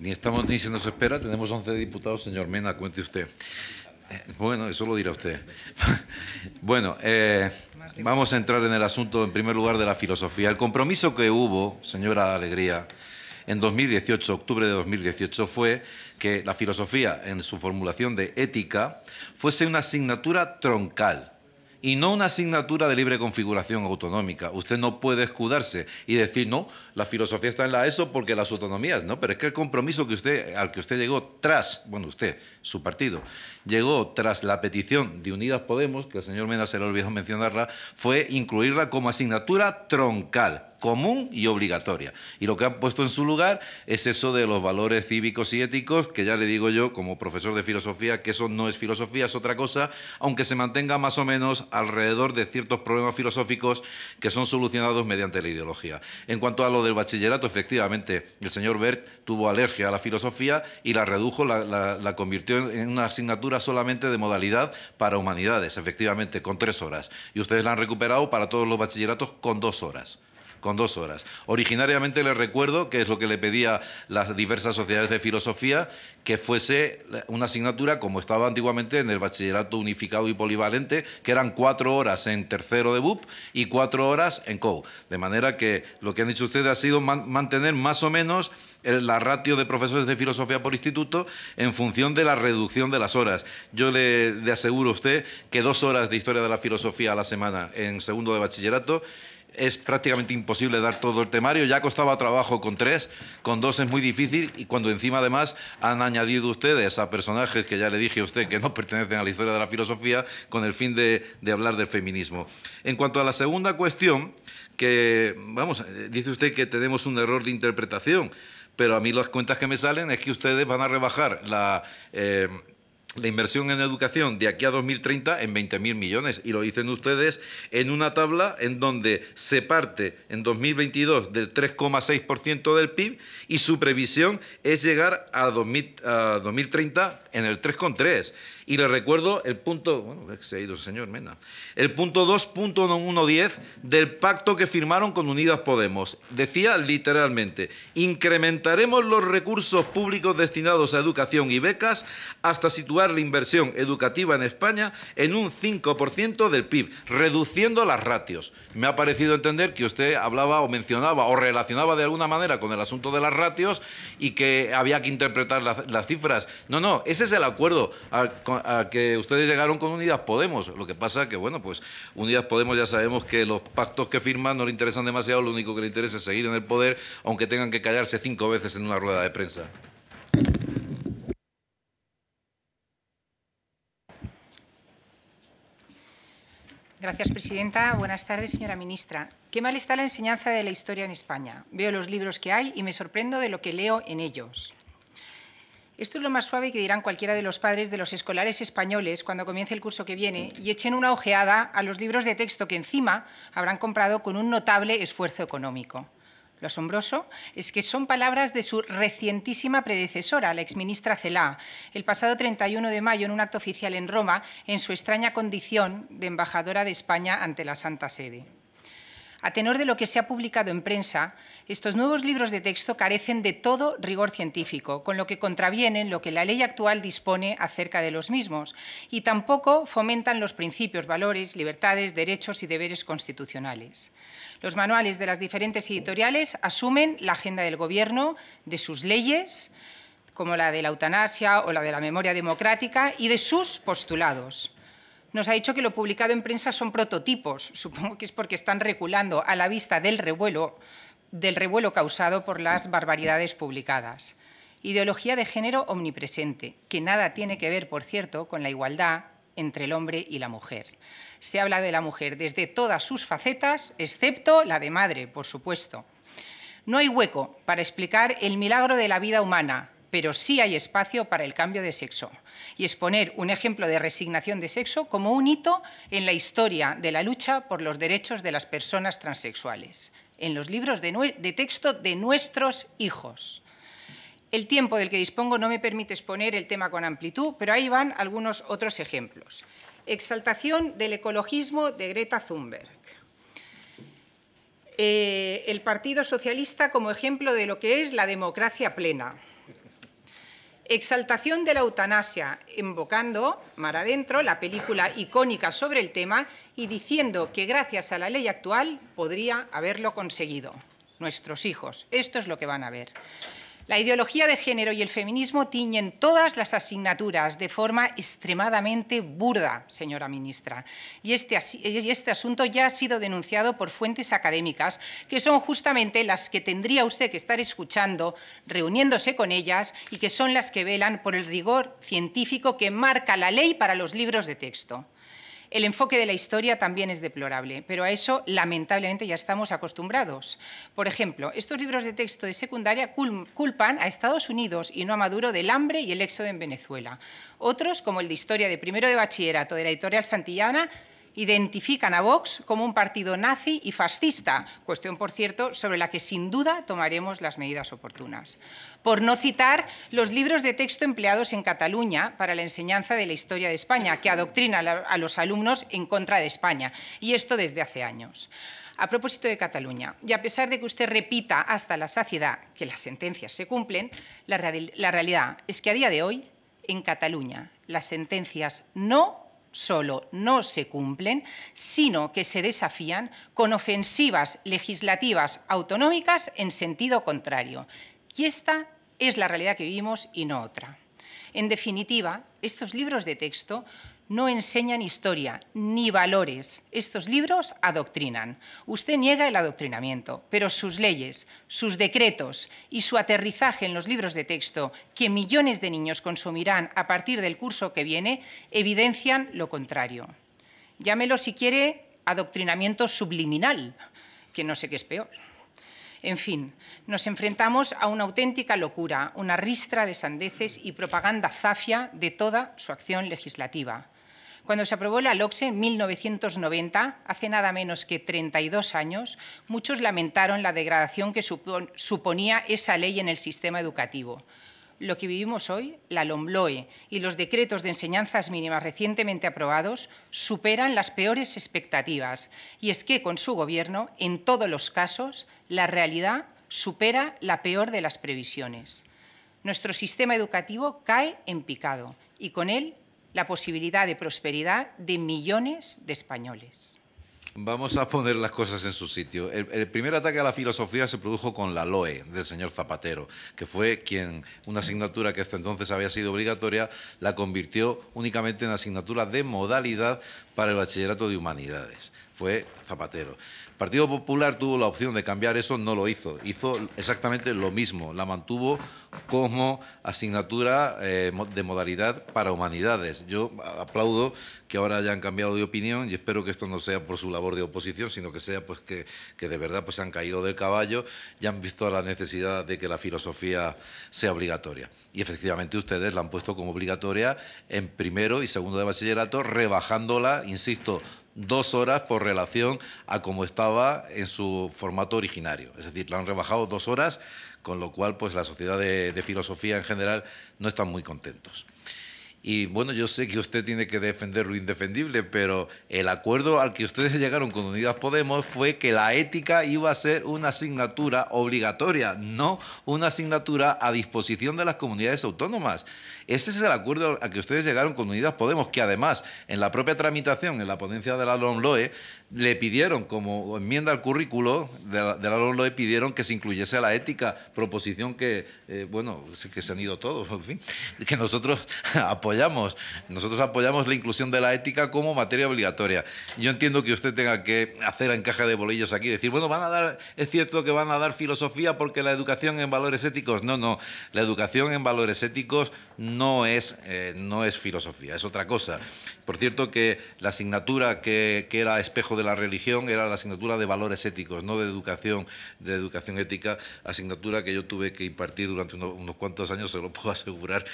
Ni estamos ni se nos espera, tenemos 11 diputados, señor Mena, cuente usted. Eh, bueno, eso lo dirá usted. bueno, eh, vamos a entrar en el asunto, en primer lugar, de la filosofía. El compromiso que hubo, señora Alegría, en 2018, octubre de 2018, fue que la filosofía, en su formulación de ética, fuese una asignatura troncal y no una asignatura de libre configuración autonómica. Usted no puede escudarse y decir, no, la filosofía está en la ESO porque las autonomías, no, pero es que el compromiso que usted, al que usted llegó tras, bueno, usted, su partido, llegó tras la petición de Unidas Podemos, que el señor Mena se le olvidó mencionarla, fue incluirla como asignatura troncal común y obligatoria. Y lo que ha puesto en su lugar es eso de los valores cívicos y éticos, que ya le digo yo como profesor de filosofía que eso no es filosofía, es otra cosa, aunque se mantenga más o menos alrededor de ciertos problemas filosóficos que son solucionados mediante la ideología. En cuanto a lo del bachillerato, efectivamente, el señor Bert tuvo alergia a la filosofía y la redujo, la, la convirtió en una asignatura solamente de modalidad para humanidades, efectivamente, con tres horas. Y ustedes la han recuperado para todos los bachilleratos con dos horas con dos horas. Originariamente le recuerdo que es lo que le pedía las diversas sociedades de filosofía, que fuese una asignatura como estaba antiguamente en el bachillerato unificado y polivalente, que eran cuatro horas en tercero de BUP y cuatro horas en COU. De manera que lo que han dicho ustedes ha sido mantener más o menos la ratio de profesores de filosofía por instituto en función de la reducción de las horas. Yo le, le aseguro a usted que dos horas de historia de la filosofía a la semana en segundo de bachillerato es prácticamente imposible dar todo el temario. Ya costaba trabajo con tres, con dos es muy difícil y cuando encima además han añadido ustedes a personajes que ya le dije a usted que no pertenecen a la historia de la filosofía con el fin de, hablar del feminismo. En cuanto a la segunda cuestión, que, vamos, dice usted que tenemos un error de interpretación, pero a mí las cuentas que me salen es que ustedes van a rebajar la... Eh, la inversión en educación de aquí a 2030 en 20.000 millones. Y lo dicen ustedes en una tabla en donde se parte en 2022 del 3,6% del PIB y su previsión es llegar a, 2030 en el 3,3%. Y le recuerdo el punto, bueno, el señor Mena, el punto 2.110 del pacto que firmaron con Unidas Podemos. Decía literalmente, incrementaremos los recursos públicos destinados a educación y becas hasta situar la inversión educativa en España en un 5% del PIB, reduciendo las ratios. Me ha parecido entender que usted hablaba o mencionaba o relacionaba de alguna manera con el asunto de las ratios y que había que interpretar las, cifras. No, no, ese es el acuerdo. Ah, a que ustedes llegaron con Unidas Podemos. Lo que pasa es que, bueno, pues Unidas Podemos ya sabemos que los pactos que firman no le interesan demasiado, lo único que le interesa es seguir en el poder, aunque tengan que callarse cinco veces en una rueda de prensa. Gracias, presidenta. Buenas tardes, señora ministra. Qué mal está la enseñanza de la historia en España. Veo los libros que hay y me sorprendo de lo que leo en ellos. Esto es lo más suave que dirán cualquiera de los padres de los escolares españoles cuando comience el curso que viene y echen una ojeada a los libros de texto que encima habrán comprado con un notable esfuerzo económico. Lo asombroso es que son palabras de su recientísima predecesora, la exministra Celá, el pasado 31 de mayo en un acto oficial en Roma, en su extraña condición de embajadora de España ante la Santa Sede. A tenor de lo que se ha publicado en prensa, estos nuevos libros de texto carecen de todo rigor científico, con lo que contravienen lo que la ley actual dispone acerca de los mismos, y tampoco fomentan los principios, valores, libertades, derechos y deberes constitucionales. Los manuales de las diferentes editoriales asumen la agenda del Gobierno, de sus leyes, como la de la eutanasia o la de la memoria democrática, y de sus postulados. Nos ha dicho que lo publicado en prensa son prototipos, supongo que es porque están reculando a la vista del revuelo, del revuelo causado por las barbaridades publicadas. Ideología de género omnipresente, que nada tiene que ver, por cierto, con la igualdad entre el hombre y la mujer. Se habla de la mujer desde todas sus facetas, excepto la de madre, por supuesto. No hay hueco para explicar el milagro de la vida humana, pero sí hay espacio para el cambio de sexo. Y exponer un ejemplo de resignación de sexo como un hito en la historia de la lucha por los derechos de las personas transexuales, en los libros de, texto de nuestros hijos. El tiempo del que dispongo no me permite exponer el tema con amplitud, pero ahí van algunos otros ejemplos. Exaltación del ecologismo de Greta Thunberg. Eh, el Partido Socialista como ejemplo de lo que es la democracia plena. Exaltación de la eutanasia, invocando, mar adentro, la película icónica sobre el tema y diciendo que gracias a la ley actual podría haberlo conseguido. Nuestros hijos. Esto es lo que van a ver. La ideología de género y el feminismo tiñen todas las asignaturas de forma extremadamente burda, señora ministra. Este y este, asunto ya ha sido denunciado por fuentes académicas, que son justamente las que tendría usted que estar escuchando, reuniéndose con ellas y que son las que velan por el rigor científico que marca la ley para los libros de texto. El enfoque de la historia también es deplorable, pero a eso lamentablemente ya estamos acostumbrados. Por ejemplo, estos libros de texto de secundaria culpan a Estados Unidos y no a Maduro del hambre y el éxodo en Venezuela. Otros, como el de historia de primero de bachillerato de la editorial Santillana, identifican a Vox como un partido nazi y fascista, cuestión, por cierto, sobre la que sin duda tomaremos las medidas oportunas. Por no citar los libros de texto empleados en Cataluña para la enseñanza de la historia de España, que adoctrina a los alumnos en contra de España, y esto desde hace años. A propósito de Cataluña, y a pesar de que usted repita hasta la saciedad que las sentencias se cumplen, la, realidad es que a día de hoy, en Cataluña, las sentencias no solo no se cumplen, sino que se desafían con ofensivas legislativas autonómicas en sentido contrario. Y esta es la realidad que vivimos y no otra. En definitiva, estos libros de texto no enseñan historia ni valores. Estos libros adoctrinan. Usted niega el adoctrinamiento, pero sus leyes, sus decretos y su aterrizaje en los libros de texto que millones de niños consumirán a partir del curso que viene evidencian lo contrario. Llámelo si quiere adoctrinamiento subliminal, que no sé qué es peor. En fin, nos enfrentamos a una auténtica locura, una ristra de sandeces y propaganda zafia de toda su acción legislativa. Cuando se aprobó la LOCSE en 1990, hace nada menos que 32 años, muchos lamentaron la degradación que suponía esa ley en el sistema educativo. Lo que vivimos hoy, la LOMLOE y los decretos de enseñanzas mínimas recientemente aprobados superan las peores expectativas. Y es que con su gobierno, en todos los casos, la realidad supera la peor de las previsiones. Nuestro sistema educativo cae en picado y con él la posibilidad de prosperidad de millones de españoles. Vamos a poner las cosas en su sitio. El, primer ataque a la filosofía se produjo con la LOE del señor Zapatero, que fue quien una asignatura que hasta entonces había sido obligatoria la convirtió únicamente en asignatura de modalidad para el bachillerato de humanidades. Fue Zapatero. Partido Popular tuvo la opción de cambiar eso, no lo hizo. Hizo exactamente lo mismo. La mantuvo como asignatura eh, de modalidad para humanidades. Yo aplaudo que ahora hayan cambiado de opinión y espero que esto no sea por su labor de oposición, sino que sea pues que, que de verdad pues, se han caído del caballo y han visto la necesidad de que la filosofía sea obligatoria. Y efectivamente ustedes la han puesto como obligatoria en primero y segundo de bachillerato, rebajándola insisto, dos horas por relación a como estaba en su formato originario. Es decir, la han rebajado dos horas, con lo cual pues la sociedad de, de filosofía en general no están muy contentos. Y bueno, yo sé que usted tiene que defender lo indefendible, pero el acuerdo al que ustedes llegaron con Unidas Podemos fue que la ética iba a ser una asignatura obligatoria, no una asignatura a disposición de las comunidades autónomas. Ese es el acuerdo al que ustedes llegaron con Unidas Podemos, que además en la propia tramitación, en la ponencia de la LOMLOE, le pidieron como enmienda al currículo de la, de pidieron que se incluyese la ética, proposición que, bueno eh, bueno, que se han ido todos, en fin, que nosotros apoyamos apoyamos. Nosotros apoyamos la inclusión de la ética como materia obligatoria. Yo entiendo que usted tenga que hacer encaje de bolillos aquí, decir, bueno, van a dar, es cierto que van a dar filosofía porque la educación en valores éticos. No, no, la educación en valores éticos no es, eh, no es filosofía, es otra cosa. Por cierto, que la asignatura que, era espejo de la religión era la asignatura de valores éticos, no de educación, de educación ética, asignatura que yo tuve que impartir durante unos cuantos años, se lo puedo asegurar,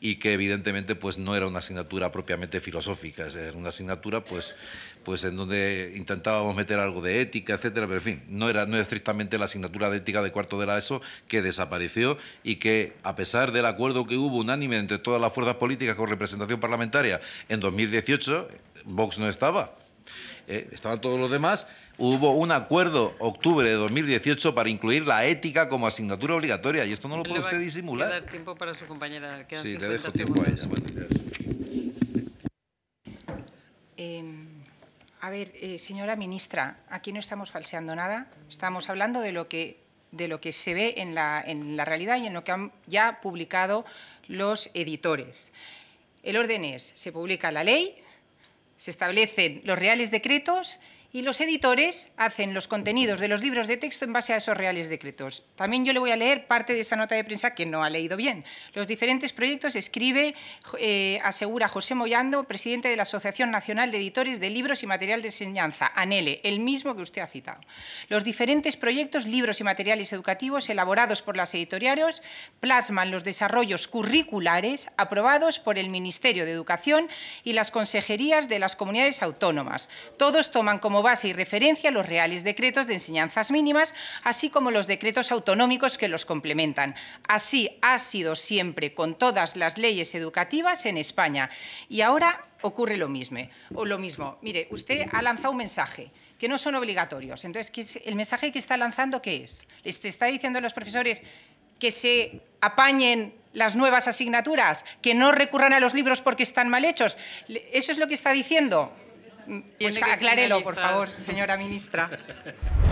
y que evidentemente pues, pues no era una asignatura propiamente filosófica, era una asignatura pues, pues en donde intentábamos meter algo de ética, etcétera, pero en fin, no era no estrictamente la asignatura de ética de cuarto de la ESO que desapareció y que a pesar del acuerdo que hubo unánime entre todas las fuerzas políticas con representación parlamentaria en 2018, Vox no estaba. Eh, estaban todos los demás, hubo un acuerdo octubre de 2018 para incluir la ética como asignatura obligatoria y esto no lo puede usted disimular. Dar tiempo para su compañera. dejo tiempo a em, a ver, eh, señora ministra, aquí no estamos falseando nada, estamos hablando de lo que de lo que se ve en la, en la realidad y en lo que han ya publicado los editores. El orden es, se publica la ley, se establecen los reales decretos y los editores hacen los contenidos de los libros de texto en base a esos reales decretos. También yo le voy a leer parte de esa nota de prensa que no ha leído bien. Los diferentes proyectos escribe, eh, asegura José Moyando, presidente de la Asociación Nacional de Editores de Libros y Material de Enseñanza, ANELE, el mismo que usted ha citado. Los diferentes proyectos, libros y materiales educativos elaborados por las editoriales plasman los desarrollos curriculares aprobados por el Ministerio de Educación y las consejerías de las comunidades autónomas. Todos toman como base y referencia los reales decretos de enseñanzas mínimas, así como los decretos autonómicos que los complementan. Así ha sido siempre con todas las leyes educativas en España. Y ahora ocurre lo mismo. O lo mismo. Mire, usted ha lanzado un mensaje que no son obligatorios. Entonces, ¿qué ¿el mensaje que está lanzando qué es? ¿Le está diciendo a los profesores que se apañen las nuevas asignaturas, que no recurran a los libros porque están mal hechos? ¿Eso es lo que está diciendo? Pues aclárelo, por favor, señora ministra.